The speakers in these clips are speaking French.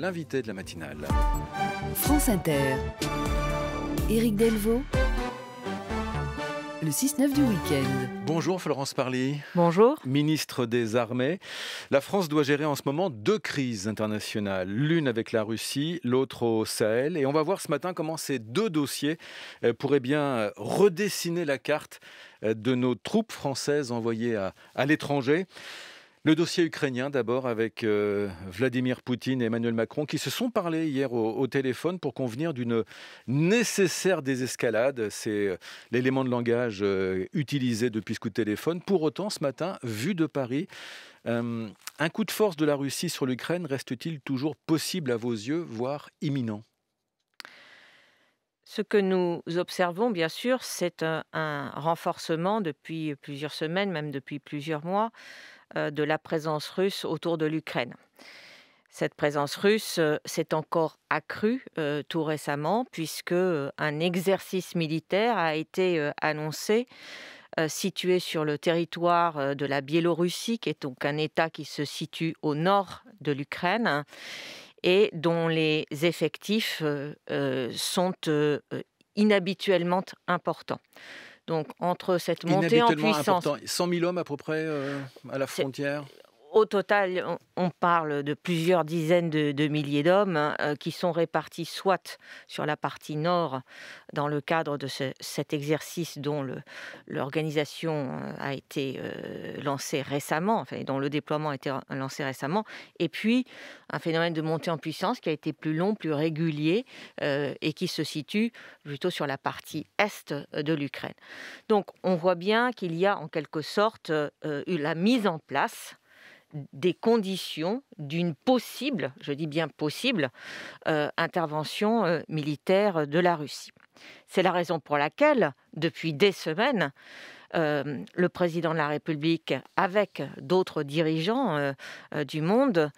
L'invité de la matinale. France Inter. Éric Delvaux. Le 6-9 du week-end. Bonjour Florence Parly. Bonjour. Ministre des Armées. La France doit gérer en ce moment deux crises internationales, l'une avec la Russie, l'autre au Sahel. Et on va voir ce matin comment ces deux dossiers euh, pourraient bien euh, redessiner la carte euh, de nos troupes françaises envoyées à l'étranger. Le dossier ukrainien d'abord avec euh, Vladimir Poutine et Emmanuel Macron qui se sont parlé hier au, téléphone pour convenir d'une nécessaire désescalade. C'est euh, l'élément de langage euh, utilisé depuis ce coup de téléphone. Pour autant, ce matin, vu de Paris, un coup de force de la Russie sur l'Ukraine reste-t-il toujours possible à vos yeux, voire imminent ce que nous observons, bien sûr, c'est un, renforcement depuis plusieurs semaines, même depuis plusieurs mois, euh, de la présence russe autour de l'Ukraine. Cette présence russe euh, s'est encore accrue euh, tout récemment puisque un exercice militaire a été annoncé situé sur le territoire de la Biélorussie, qui est donc un État qui se situe au nord de l'Ukraine et dont les effectifs sont inhabituellement importants. Donc entre cette montée en puissance, 100 000 hommes à peu près euh, à la frontière au total, on parle de plusieurs dizaines de, milliers d'hommes hein, euh, qui sont répartis soit sur la partie nord, dans le cadre de cet exercice dont l'organisation euh, a été euh, lancée récemment, enfin, dont le déploiement a été lancé récemment, et puis un phénomène de montée en puissance qui a été plus long, plus régulier, et qui se situe plutôt sur la partie est de l'Ukraine. Donc on voit bien qu'il y a en quelque sorte eu la mise en place des conditions d'une possible, je dis bien possible, euh, intervention euh, militaire de la Russie. C'est la raison pour laquelle, depuis des semaines, euh, le président de la République, avec d'autres dirigeants du monde,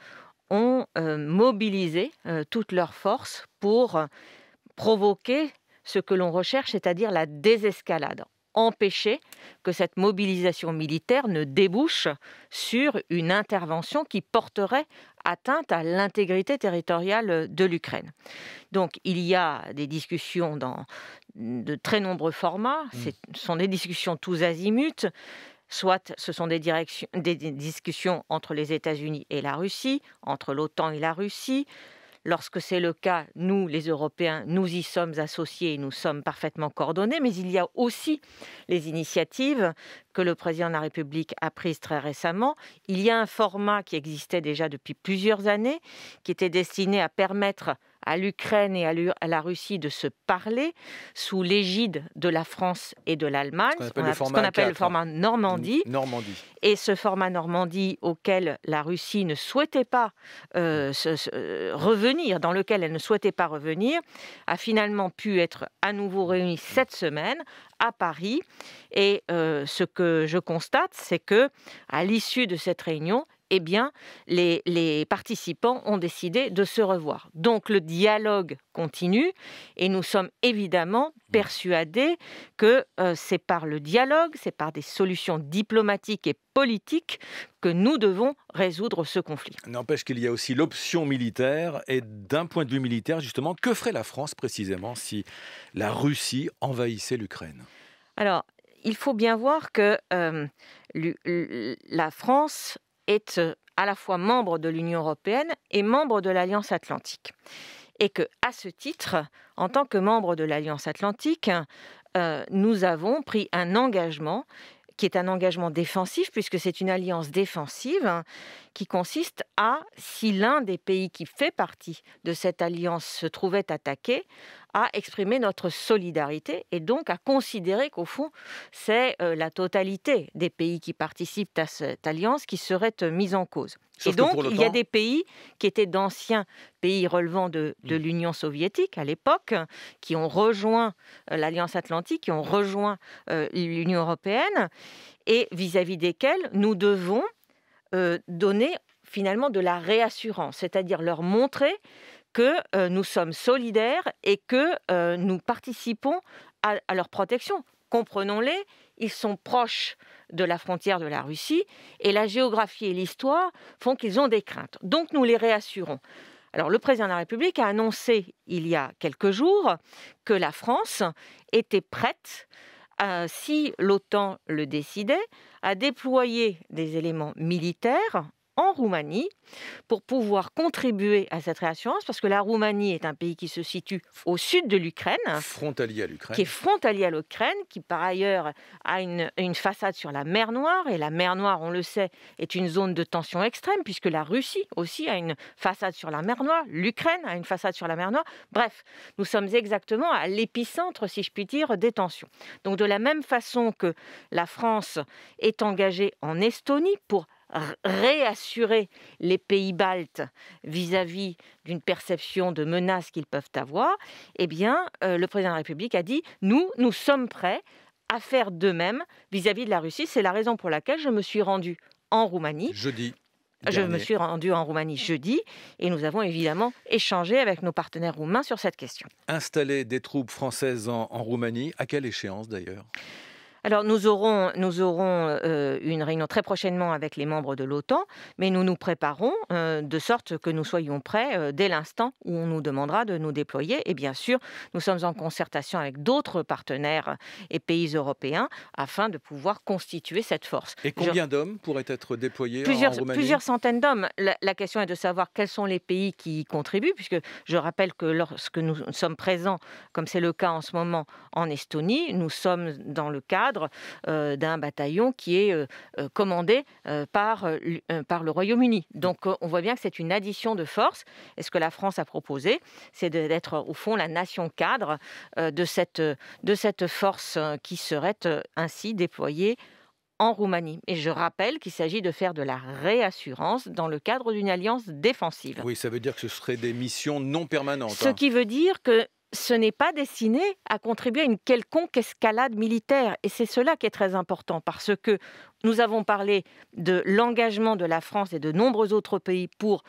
ont mobilisé toutes leurs forces pour provoquer ce que l'on recherche, c'est-à-dire la désescalade empêcher que cette mobilisation militaire ne débouche sur une intervention qui porterait atteinte à l'intégrité territoriale de l'Ukraine. Donc il y a des discussions dans de très nombreux formats, mmh. ce sont des discussions tous azimuts, soit ce sont des, discussions entre les États-Unis et la Russie, entre l'OTAN et la Russie, Lorsque c'est le cas, nous, les Européens, nous y sommes associés et nous sommes parfaitement coordonnés, mais il y a aussi les initiatives que le président de la République a prises très récemment. Il y a un format qui existait déjà depuis plusieurs années, qui était destiné à permettre à l'Ukraine et à la Russie de se parler sous l'égide de la France et de l'Allemagne, ce qu'on appelle, le format hein. Normandie. Et ce format Normandie auquel la Russie ne souhaitait pas euh, euh, revenir, dans lequel elle ne souhaitait pas revenir, a finalement pu être à nouveau réuni cette semaine à Paris. Et euh, ce que je constate, c'est que à l'issue de cette réunion, eh bien, les, participants ont décidé de se revoir. Donc le dialogue continue et nous sommes évidemment mmh. persuadés que euh, c'est par le dialogue, c'est par des solutions diplomatiques et politiques que nous devons résoudre ce conflit. N'empêche qu'il y a aussi l'option militaire et d'un point de vue militaire, justement, que ferait la France précisément si la Russie envahissait l'Ukraine Alors, il faut bien voir que euh, la France est euh, à la fois membre de l'Union européenne et membre de l'Alliance atlantique. Et que, à ce titre, en tant que membre de l'Alliance atlantique, euh, nous avons pris un engagement qui est un engagement défensif, puisque c'est une alliance défensive, hein, qui consiste à, si l'un des pays qui fait partie de cette alliance se trouvait attaqué, à exprimer notre solidarité et donc à considérer qu'au fond, c'est euh, la totalité des pays qui participent à cette alliance qui serait euh, mise en cause. et donc, il y a des pays qui étaient d'anciens pays relevant de, mm. l'Union soviétique à l'époque, qui ont rejoint euh, l'Alliance atlantique, qui ont rejoint l'Union européenne, et vis-à-vis desquels nous devons donner finalement de la réassurance, c'est-à-dire leur montrer que nous sommes solidaires et que nous participons à, leur protection. Comprenons-les, ils sont proches de la frontière de la Russie et la géographie et l'histoire font qu'ils ont des craintes. Donc nous les réassurons. Alors le président de la République a annoncé il y a quelques jours que la France était prête, euh, si l'OTAN le décidait, à déployer des éléments militaires en Roumanie pour pouvoir contribuer à cette réassurance, parce que la Roumanie est un pays qui se situe au sud de l'Ukraine. Frontalier à l'Ukraine. Qui est frontalier à l'Ukraine, qui par ailleurs a une, une, façade sur la mer Noire. Et la mer Noire, on le sait, est une zone de tension extrême, puisque la Russie aussi a une façade sur la mer Noire, l'Ukraine a une façade sur la mer Noire. Bref, nous sommes exactement à l'épicentre, si je puis dire, des tensions. Donc de la même façon que la France est engagée en Estonie pour réassurer les pays baltes vis-à-vis d'une perception de menace qu'ils peuvent avoir, eh bien, euh, le président de la République a dit nous, nous sommes prêts à faire de même vis-à-vis de la Russie. C'est la raison pour laquelle je me suis rendu en Roumanie. Jeudi. Je me suis rendu en Roumanie jeudi et nous avons évidemment échangé avec nos partenaires roumains sur cette question. Installer des troupes françaises en Roumanie, à quelle échéance d'ailleurs alors nous aurons, nous aurons euh, une réunion très prochainement avec les membres de l'OTAN, mais nous nous préparons euh, de sorte que nous soyons prêts euh, dès l'instant où on nous demandera de nous déployer. Et bien sûr, nous sommes en concertation avec d'autres partenaires et pays européens afin de pouvoir constituer cette force. Et combien d'hommes pourraient être déployés plusieurs, en Roumanie Plusieurs centaines d'hommes. La, la question est de savoir quels sont les pays qui y contribuent, puisque je rappelle que lorsque nous sommes présents, comme c'est le cas en ce moment en Estonie, nous sommes dans le cadre euh, d'un bataillon qui est euh, euh, commandé par, par le Royaume-Uni. Donc on voit bien que c'est une addition de forces. Et ce que la France a proposé, c'est d'être au fond la nation cadre de cette, de cette force qui serait ainsi déployée en Roumanie. Et je rappelle qu'il s'agit de faire de la réassurance dans le cadre d'une alliance défensive. Oui, ça veut dire que ce seraient des missions non permanentes. Ce hein. qui veut dire que ce n'est pas destiné à contribuer à une quelconque escalade militaire. Et c'est cela qui est très important, parce que nous avons parlé de l'engagement de la France et de nombreux autres pays pour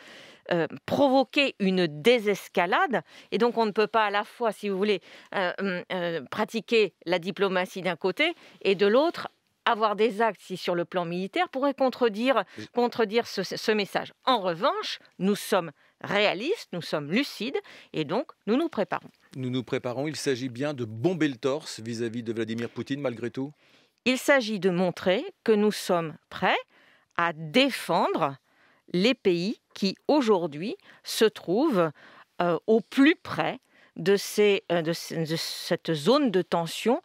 euh, provoquer une désescalade. Et donc on ne peut pas à la fois, si vous voulez, euh, hum, euh, pratiquer la diplomatie d'un côté et de l'autre avoir des actes si sur le plan militaire pourrait contredire, contredire ce, message. En revanche, nous sommes réalistes, nous sommes lucides et donc nous nous préparons nous nous préparons, il s'agit bien de bomber le torse vis-à-vis de Vladimir Poutine malgré tout Il s'agit de montrer que nous sommes prêts à défendre les pays qui aujourd'hui se trouvent euh, au plus près euh, de, cette zone de tension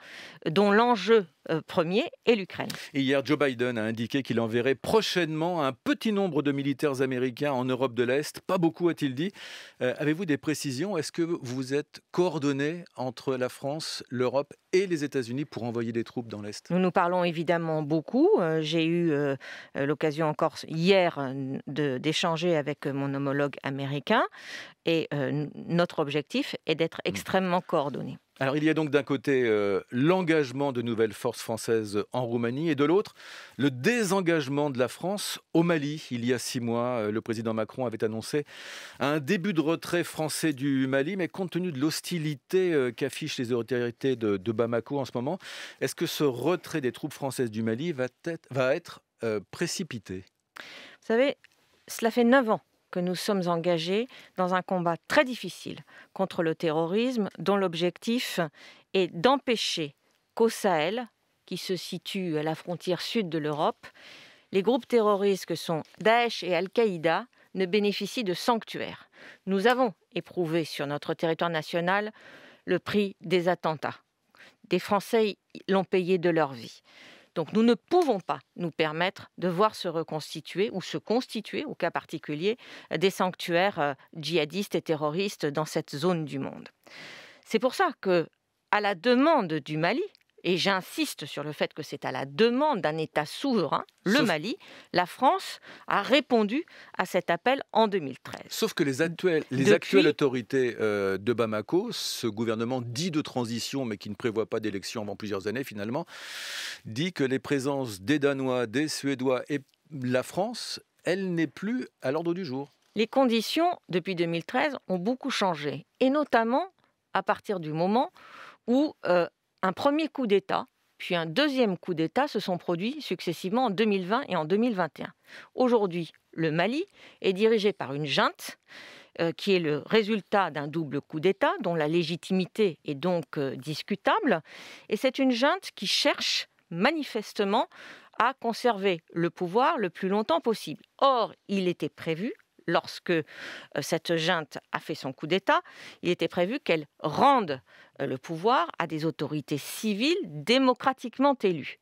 dont l'enjeu euh, premier et l'Ukraine. Hier, Joe Biden a indiqué qu'il enverrait prochainement un petit nombre de militaires américains en Europe de l'Est. Pas beaucoup, a-t-il dit. Euh, avez-vous des précisions Est-ce que vous êtes coordonné entre la France, l'Europe et les États-Unis pour envoyer des troupes dans l'Est Nous nous parlons évidemment beaucoup. Euh, j'ai eu l'occasion encore hier d'échanger avec mon homologue américain et notre objectif est d'être hmm. extrêmement coordonnés. Alors il y a donc d'un côté euh, l'engagement de nouvelles forces françaises en Roumanie et de l'autre le désengagement de la France au Mali. Il y a six mois, euh, le président Macron avait annoncé un début de retrait français du Mali, mais compte tenu de l'hostilité euh, qu'affichent les autorités de, Bamako en ce moment, est-ce que ce retrait des troupes françaises du Mali va être, précipité Vous savez, cela fait neuf ans que nous sommes engagés dans un combat très difficile contre le terrorisme, dont l'objectif est d'empêcher qu'au Sahel, qui se situe à la frontière sud de l'Europe, les groupes terroristes que sont Daesh et Al-Qaïda ne bénéficient de sanctuaires. Nous avons éprouvé sur notre territoire national le prix des attentats. Des Français l'ont payé de leur vie. Donc nous ne pouvons pas nous permettre de voir se reconstituer ou se constituer, au cas particulier, des sanctuaires euh, djihadistes et terroristes dans cette zone du monde. C'est pour ça que, à la demande du Mali, et j'insiste sur le fait que c'est à la demande d'un État souverain, le Mali, la France a répondu à cet appel en 2013. Sauf que les actuelles, les actuelles autorités euh, de Bamako, ce gouvernement dit de transition mais qui ne prévoit pas d'élection avant plusieurs années finalement, dit que les présences des Danois, des Suédois et la France, elle n'est plus à l'ordre du jour. Les conditions depuis 2013 ont beaucoup changé, et notamment à partir du moment où euh, un premier coup d'État, puis un deuxième coup d'État se sont produits successivement en 2020 et en 2021. Aujourd'hui, le Mali est dirigé par une junte euh, qui est le résultat d'un double coup d'État dont la légitimité est donc euh, discutable. Et c'est une junte qui cherche manifestement à conserver le pouvoir le plus longtemps possible. Or, il était prévu lorsque euh, cette junte a fait son coup d'État, il était prévu qu'elle rende euh, le pouvoir à des autorités civiles démocratiquement élues.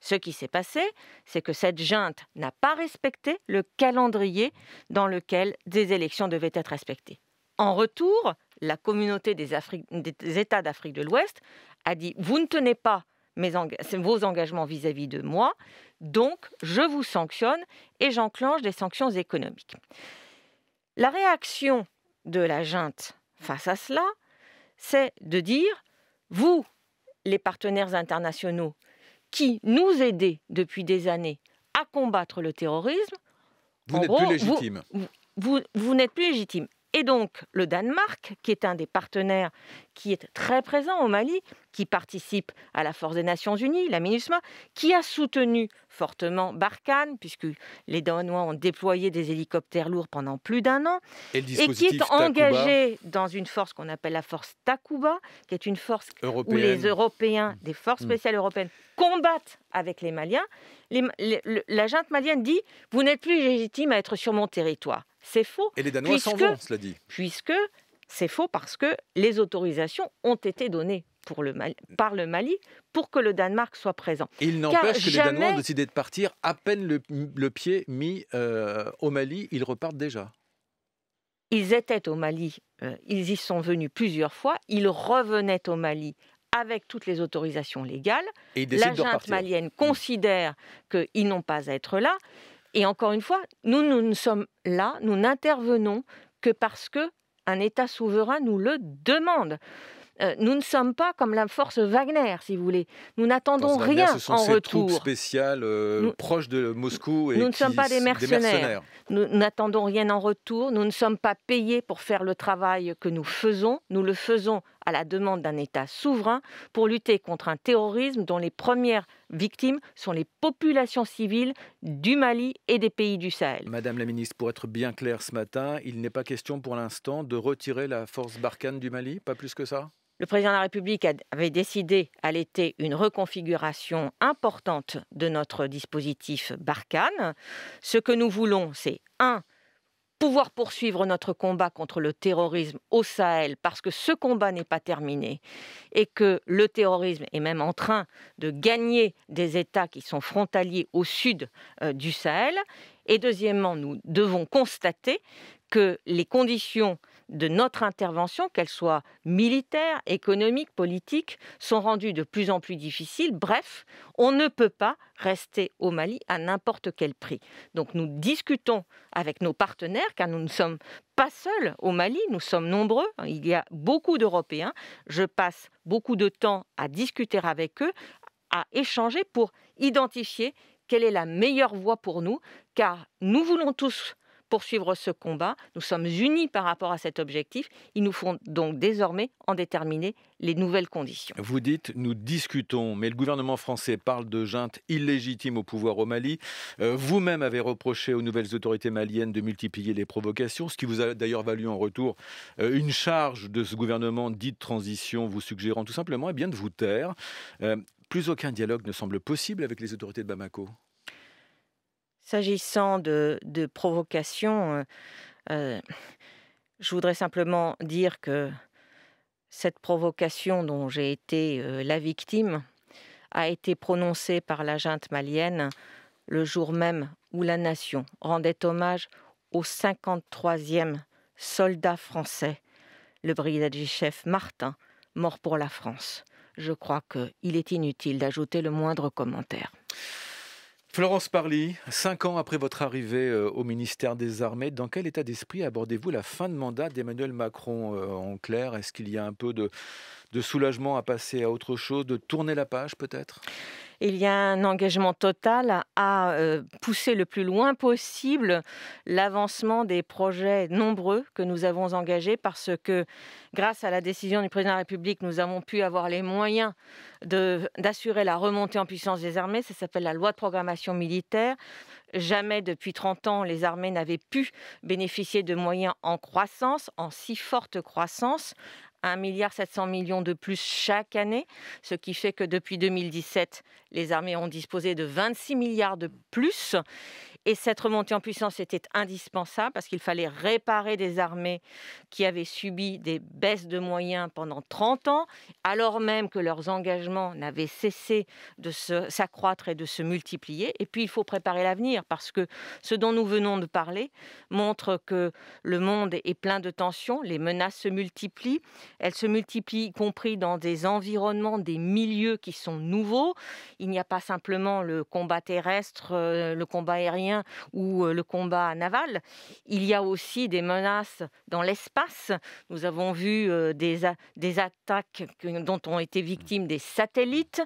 Ce qui s'est passé, c'est que cette junte n'a pas respecté le calendrier dans lequel des élections devaient être respectées. En retour, la communauté des, États d'Afrique de l'Ouest a dit Vous ne tenez pas vos engagements vis à -vis de moi, donc je vous sanctionne et j'enclenche des sanctions économiques. La réaction de la junte face à cela, c'est de dire, vous, les partenaires internationaux, qui nous aidez depuis des années à combattre le terrorisme, vous n'êtes plus légitime. n'êtes plus légitime. Et donc, le Danemark, qui est un des partenaires qui est très présent au Mali, qui participe à la force des Nations Unies, la MINUSMA, qui a soutenu fortement Barkhane, puisque les Danois ont déployé des hélicoptères lourds pendant plus d'un an, et, qui est engagé dans une force qu'on appelle la force Takuba, qui est une force où les Européens, mmh. des forces mmh. spéciales européennes, combattent avec les Maliens. Les, la junte malienne dit, vous n'êtes plus légitime à être sur mon territoire. C'est faux. Et les Danois s'en vont, cela dit. Puisque c'est faux parce que les autorisations ont été données pour le Mali, par le Mali pour que le Danemark soit présent. Il n'empêche que les Danois ont décidé de partir à peine le, pied mis euh, au Mali, ils repartent déjà. Ils étaient au Mali, euh, ils y sont venus plusieurs fois, ils revenaient au Mali avec toutes les autorisations légales. Et La malienne considère qu'ils n'ont pas à être là. Et encore une fois, nous, nous ne sommes là, nous n'intervenons que parce que un État souverain nous le demande. Euh, nous ne sommes pas comme la force Wagner, si vous voulez. Nous n'attendons rien en retour. Troupes spéciales euh, proches de Moscou et nous ne sommes pas des mercenaires. Des mercenaires. Nous n'attendons rien en retour. Nous ne sommes pas payés pour faire le travail que nous faisons. Nous le faisons à la demande d'un État souverain pour lutter contre un terrorisme dont les premières victimes sont les populations civiles du Mali et des pays du Sahel. Madame la ministre, pour être bien clair ce matin, il n'est pas question pour l'instant de retirer la force Barkhane du Mali, pas plus que ça le président de la République avait décidé à l'été une reconfiguration importante de notre dispositif Barkhane. Ce que nous voulons, c'est un, pouvoir poursuivre notre combat contre le terrorisme au Sahel, parce que ce combat n'est pas terminé, et que le terrorisme est même en train de gagner des États qui sont frontaliers au sud euh, du Sahel. Et deuxièmement, nous devons constater que les conditions de notre intervention, qu'elle soit militaire, économique, politique, sont rendues de plus en plus difficiles. Bref, on ne peut pas rester au Mali à n'importe quel prix. Donc nous discutons avec nos partenaires, car nous ne sommes pas seuls au Mali, nous sommes nombreux, hein, il y a beaucoup d'Européens. Je passe beaucoup de temps à discuter avec eux, à échanger pour identifier quelle est la meilleure voie pour nous, car nous voulons tous poursuivre ce combat. Nous sommes unis par rapport à cet objectif. Il nous faut donc désormais en déterminer les nouvelles conditions. Vous dites, nous discutons, mais le gouvernement français parle de junte illégitime au pouvoir au Mali. Euh, vous-même avez reproché aux nouvelles autorités maliennes de multiplier les provocations, ce qui vous a d'ailleurs valu en retour euh, une charge de ce gouvernement dit de transition, vous suggérant tout simplement eh bien, de vous taire. Euh, plus aucun dialogue ne semble possible avec les autorités de Bamako. S'agissant de, provocation, euh, euh, je voudrais simplement dire que cette provocation dont j'ai été euh, la victime a été prononcée par la junte malienne le jour même où la nation rendait hommage au 53e soldat français, le brigadier chef Martin, mort pour la France. Je crois qu'il est inutile d'ajouter le moindre commentaire. Florence Parly, cinq ans après votre arrivée euh, au ministère des Armées, dans quel état d'esprit abordez-vous la fin de mandat d'Emmanuel Macron euh, En clair, est-ce qu'il y a un peu de, de soulagement à passer à autre chose, de tourner la page peut-être il y a un engagement total à euh, pousser le plus loin possible l'avancement des projets nombreux que nous avons engagés parce que grâce à la décision du président de la République, nous avons pu avoir les moyens d'assurer la remontée en puissance des armées. Ça s'appelle la loi de programmation militaire. Jamais depuis 30 ans, les armées n'avaient pu bénéficier de moyens en croissance, en si forte croissance, 1,7 milliard millions de plus chaque année, ce qui fait que depuis 2017, les armées ont disposé de 26 milliards de plus. Et cette remontée en puissance était indispensable parce qu'il fallait réparer des armées qui avaient subi des baisses de moyens pendant 30 ans, alors même que leurs engagements n'avaient cessé de s'accroître et de se multiplier. Et puis il faut préparer l'avenir parce que ce dont nous venons de parler montre que le monde est plein de tensions, les menaces se multiplient, elles se multiplient y compris dans des environnements, des milieux qui sont nouveaux. Il n'y a pas simplement le combat terrestre, euh, le combat aérien ou euh, le combat naval. Il y a aussi des menaces dans l'espace. Nous avons vu euh, des, des attaques dont ont été victimes des satellites.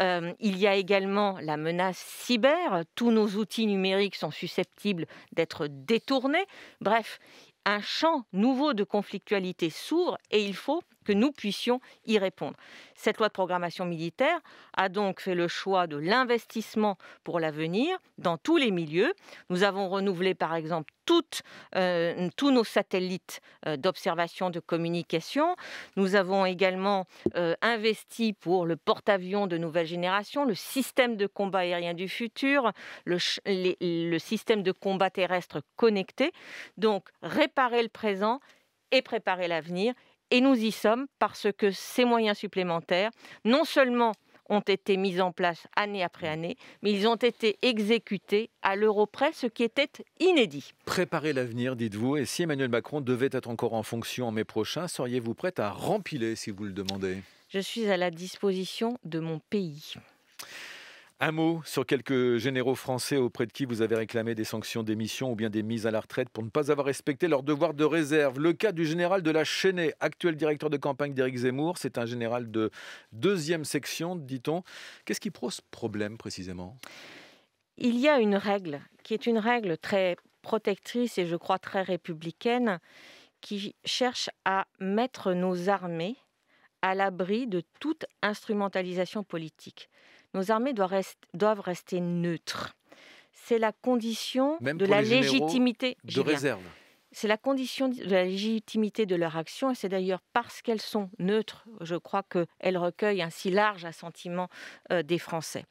Euh, il y a également la menace cyber. Tous nos outils numériques sont susceptibles d'être détournés. Bref, un champ nouveau de conflictualité s'ouvre et il faut que nous puissions y répondre. Cette loi de programmation militaire a donc fait le choix de l'investissement pour l'avenir dans tous les milieux. Nous avons renouvelé par exemple euh, tous nos satellites euh, d'observation de communication. Nous avons également euh, investi pour le porte-avions de nouvelle génération, le système de combat aérien du futur, le, le système de combat terrestre connecté. Donc réparer le présent et préparer l'avenir et nous y sommes parce que ces moyens supplémentaires, non seulement ont été mis en place année après année, mais ils ont été exécutés à l'euro près, ce qui était inédit. Préparez l'avenir, dites-vous, et si Emmanuel Macron devait être encore en fonction en mai prochain, seriez-vous prête à rempiler si vous le demandez Je suis à la disposition de mon pays. Un mot sur quelques généraux français auprès de qui vous avez réclamé des sanctions d'émission ou bien des mises à la retraite pour ne pas avoir respecté leurs devoirs de réserve. Le cas du général de la Chenet, actuel directeur de campagne d'Éric Zemmour, c'est un général de deuxième section, dit-on. Qu'est-ce qui pose problème précisément Il y a une règle qui est une règle très protectrice et je crois très républicaine qui cherche à mettre nos armées à l'abri de toute instrumentalisation politique. Nos armées doivent, rester neutres. C'est la condition de la légitimité de réserve. C'est la condition de la légitimité de leur action et c'est d'ailleurs parce qu'elles sont neutres, je crois, qu'elles recueillent un si large assentiment euh, des Français.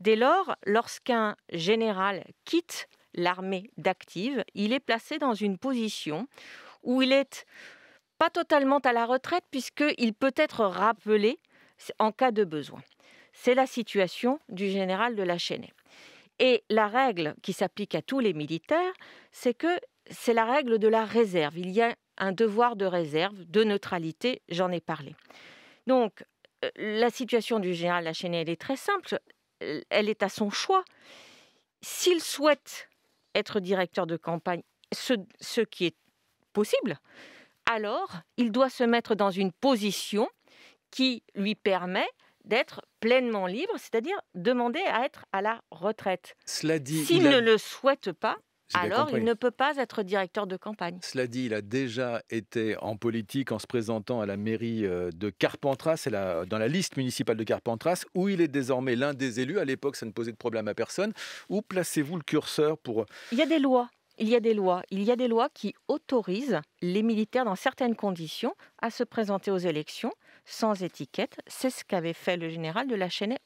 Dès lors, lorsqu'un général quitte l'armée d'active, il est placé dans une position où il n'est pas totalement à la retraite puisqu'il peut être rappelé en cas de besoin. C'est la situation du général de la Chennai. Et la règle qui s'applique à tous les militaires, c'est que c'est la règle de la réserve. Il y a un devoir de réserve, de neutralité, j'en ai parlé. Donc, euh, la situation du général la Lachenay, elle est très simple. Elle est à son choix. S'il souhaite être directeur de campagne, ce qui est possible, alors il doit se mettre dans une position qui lui permet d'être pleinement libre, c'est-à-dire demander à être à la retraite. Cela dit, s'il ne le souhaite pas, alors il ne peut pas être directeur de campagne. Cela dit, il a déjà été en politique en se présentant à la mairie euh, de Carpentras, dans la liste municipale de Carpentras, où il est désormais l'un des élus. À l'époque, ça ne posait de problème à personne. Où placez-vous le curseur pour... Il y a des lois. Il y a des lois. Il y a des lois qui autorisent les militaires, dans certaines conditions, à se présenter aux élections sans étiquette. C'est ce qu'avait fait le général de la Chennai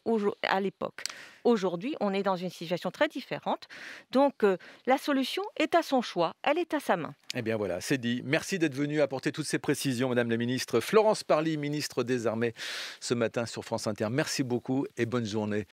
à l'époque. Aujourd'hui, on est dans une situation très différente. Donc, euh, la solution est à son choix, elle est à sa main. Eh bien voilà, c'est dit. Merci d'être venu apporter toutes ces précisions, Madame la Ministre. Florence Parly, ministre des Armées, ce matin sur France Inter. Merci beaucoup et bonne journée.